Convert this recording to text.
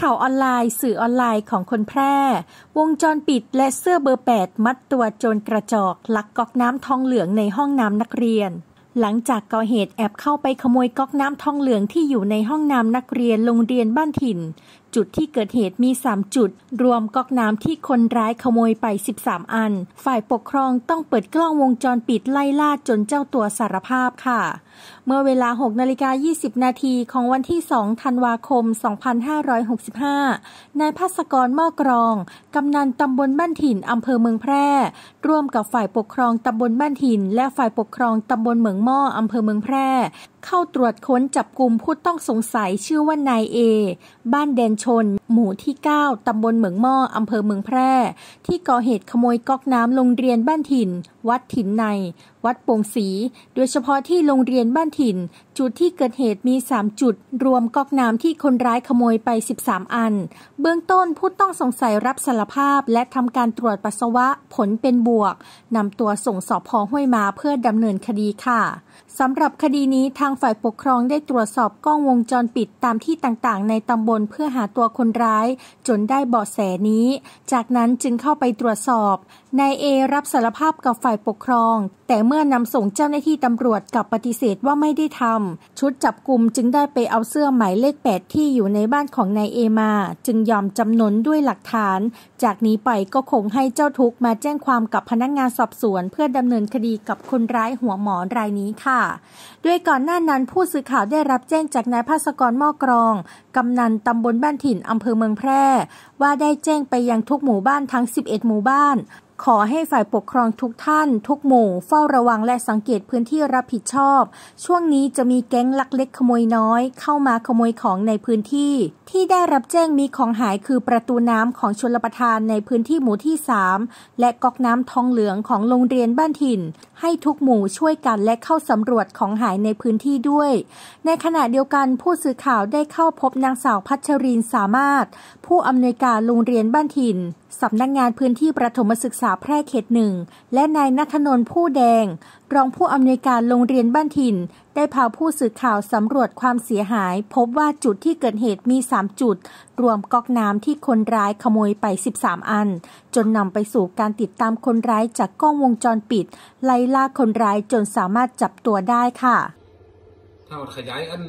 ข่าวออนไลน์สื่อออนไลน์ของคนแพร่ วงจรปิดและเสื้อเบอร์ 8 มัดตัวโจรกระจอกลักก๊อกน้ำทองเหลืองในห้องน้ำนักเรียน หลังจากก่อเหตุแอบเข้าไปขโมยก๊อกน้ำทองเหลืองที่อยู่ในห้องน้ำนักเรียนโรงเรียนบ้านถิ่นจุดที่เกิดเหตุมี 3 จุด รวมก๊อกน้ำที่คนร้ายขโมยไป 13 อัน ฝ่ายปกครองต้องเปิดกล้องวงจรปิดไล่ล่าจนเจ้าตัวสารภาพค่ะ เมื่อเวลา6นาฬิกา20 นาทีของวันที่2ธันวาคม 2565นายพาสกรมอกรอง กำนันตำบลบ้านถิ่นอำเภอเมืองแพร่ ร่วมกับฝ่ายปกครองตำบลบ้านถิ่นและฝ่ายปกครองตำบลเหมืองหม้ออำเภอเมืองแพร่ เข้าตรวจค้นจับกลุ่มผู้ต้องสงสัยชื่อว่านายเอบ้านเดนชน หมู่ที่ 9ตำบลเหมืองหม้ออำเภอเมืองแพร่ ที่ก่อเหตุขโมยก๊อกน้ำโรงเรียนบ้านถิ่น วัดถิ่นใน วัดโป่งสี โดยเฉพาะที่โรงเรียนบ้านถิ่น จุดที่เกิดเหตุมี 3 จุด รวมก๊อกน้ำที่คนร้ายขโมยไป 13 อัน เบื้องต้นผู้ต้องสงสัยรับสารภาพ และทำการตรวจปัสสาวะ ผลเป็นบวก นำตัวส่งสอบพอห้วยมาเพื่อดำเนินคดีค่ะสำหรับคดีนี้ทางฝ่ายปกครองได้ตรวจสอบกล้องวงจรปิดตามที่ต่างๆ ในตำบลเพื่อหาตัวคนร้ายจนได้เบาะแสนี้ จากนั้นจึงเข้าไปตรวจสอบ นายเอรับสารภาพกับฝ่ายปกครอง แต่เมื่อนำส่งเจ้าหน้าที่ตำรวจกลับปฏิเสธว่าไม่ได้ทำ ชุดจับกลุ่มจึงได้ไปเอาเสื้อ หมายเลข 8 ที่อยู่ในบ้านของนายเอมา จึงยอมจำนนด้วยหลักฐาน จากนี้ไปก็คงให้เจ้าทุกมาแจ้งความกับพนักงงานสอบสวน เพื่อดำเนินคดีกับคนร้ายหัวหมอนรายนี้ค่ะ ด้วยก่อนหน้านั้น ผู้สื่อข่าวได้รับแจ้งจากนายภาสกรมอกรองกำนันตำบลบ้านถิ่นอำเภอเมืองแพร่ ว่าได้แจ้งไปยังทุกหมู่บ้านทั้ง 11 หมู่บ้านขอให้ฝ่ายปกครองทุกท่าน ทุกหมู่เฝ้าระวังและสังเกตพื้นที่รับผิดชอบ ช่วงนี้จะมีแก๊งลักเล็กขโมยน้อยเข้ามาขโมยของในพื้นที่ ที่ได้รับแจ้งมีของหายคือประตูน้ำของชลประทานในพื้นที่หมู่ที่ 3 และก๊อกน้ำทองเหลืองของโรงเรียนบ้านถิ่น ให้ทุกหมู่ช่วยกันและเข้าสำรวจของหายในพื้นที่ด้วย ในขณะเดียวกัน ผู้สื่อข่าวได้เข้าพบนางสาวพัชรินสามารถ ผู้อำนวยการโรงเรียนบ้านถิ่นสำนักงงานพื้นที่ประถมศึกษาาแพร่เขตหนึ่ง และนายนัทนนท์ผู้แดง รองผู้อำนวยการโรงเรียนบ้านถิ่น ได้พาผู้สื่อข่าวสำรวจความเสียหาย พบว่าจุดที่เกิดเหตุมี3จุด รวมก๊อกน้ำที่คนร้ายขโมยไป 13 อัน จนนำไปสู่การติดตามคนร้ายจากกล้องวงจรปิด ไล่ล่าคนร้ายจนสามารถจับตัวได้ค่ะถ้าขยายอัน